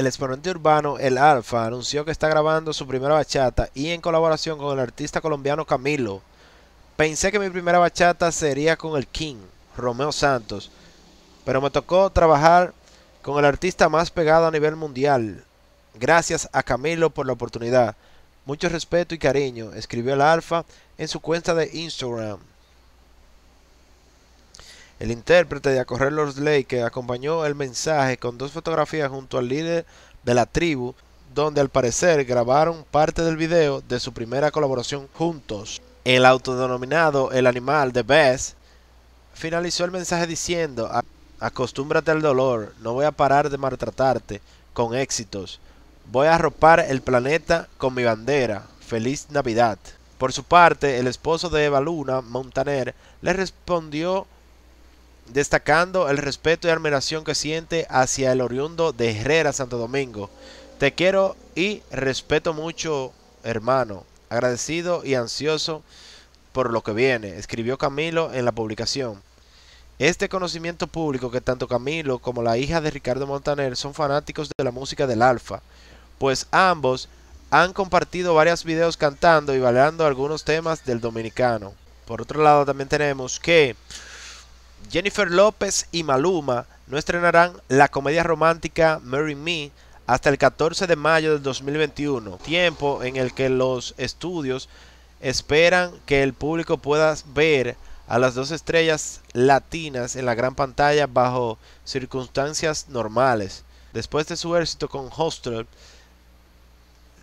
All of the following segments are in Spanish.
el exponente urbano El Alfa anunció que está grabando su primera bachata y en colaboración con el artista colombiano Camilo. Pensé que mi primera bachata sería con el King, Romeo Santos, pero me tocó trabajar con el artista más pegado a nivel mundial. Gracias a Camilo por la oportunidad. Mucho respeto y cariño, escribió el Alfa en su cuenta de Instagram. El intérprete de Acorrer los Ley acompañó el mensaje con dos fotografías junto al líder de la tribu, donde al parecer grabaron parte del video de su primera colaboración juntos. El autodenominado El Animal de Beth finalizó el mensaje diciendo, acostúmbrate al dolor, no voy a parar de maltratarte con éxitos, voy a arropar el planeta con mi bandera, feliz Navidad. Por su parte, el esposo de Eva Luna, Montaner, le respondió destacando el respeto y admiración que siente hacia el oriundo de Herrera, Santo Domingo. Te quiero y respeto mucho, hermano, agradecido y ansioso por lo que viene, escribió Camilo en la publicación. Este conocimiento público que tanto Camilo como la hija de Ricardo Montaner son fanáticos de la música del Alfa, pues ambos han compartido varios videos cantando y bailando algunos temas del dominicano. Por otro lado también tenemos que Jennifer López y Maluma no estrenarán la comedia romántica Marry Me hasta el 14 de mayo del 2021, tiempo en el que los estudios esperan que el público pueda ver a las dos estrellas latinas en la gran pantalla bajo circunstancias normales. Después de su éxito con Hostel,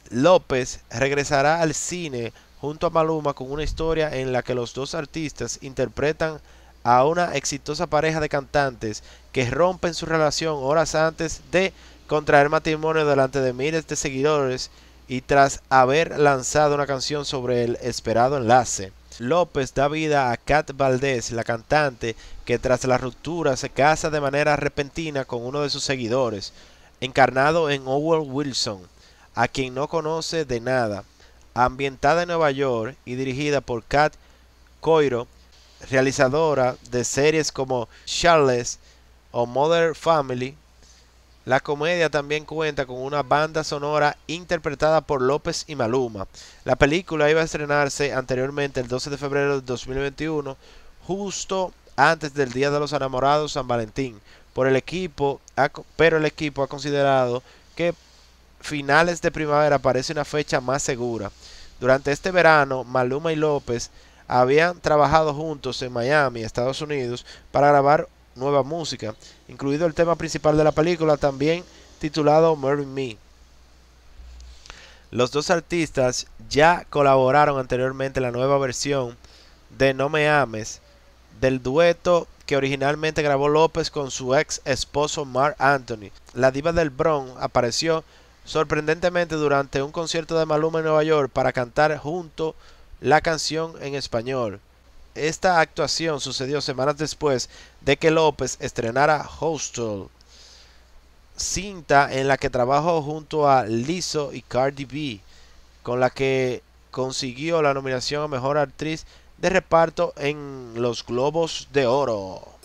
López regresará al cine junto a Maluma con una historia en la que los dos artistas interpretan a una exitosa pareja de cantantes que rompen su relación horas antes de contraer matrimonio delante de miles de seguidores y tras haber lanzado una canción sobre el esperado enlace. López da vida a Kat Valdés, la cantante que tras la ruptura se casa de manera repentina con uno de sus seguidores, encarnado en Owen Wilson, a quien no conoce de nada. Ambientada en Nueva York y dirigida por Kat Coiro, realizadora de series como Charles o Mother Family, la comedia también cuenta con una banda sonora interpretada por López y Maluma. La película iba a estrenarse anteriormente el 12 de febrero de 2021, justo antes del Día de los Enamorados San Valentín, por el equipo, pero el equipo ha considerado que finales de primavera parece una fecha más segura. Durante este verano, Maluma y López habían trabajado juntos en Miami, Estados Unidos, para grabar nueva música, incluido el tema principal de la película, también titulado Marry Me. Los dos artistas ya colaboraron anteriormente en la nueva versión de No Me Ames, del dueto que originalmente grabó López con su ex esposo Mark Anthony. La diva del Bronx apareció sorprendentemente durante un concierto de Maluma en Nueva York para cantar junto la canción en español. Esta actuación sucedió semanas después de que López estrenara Hostel, cinta en la que trabajó junto a Lizzo y Cardi B, con la que consiguió la nominación a Mejor Actriz de reparto en los Globos de Oro.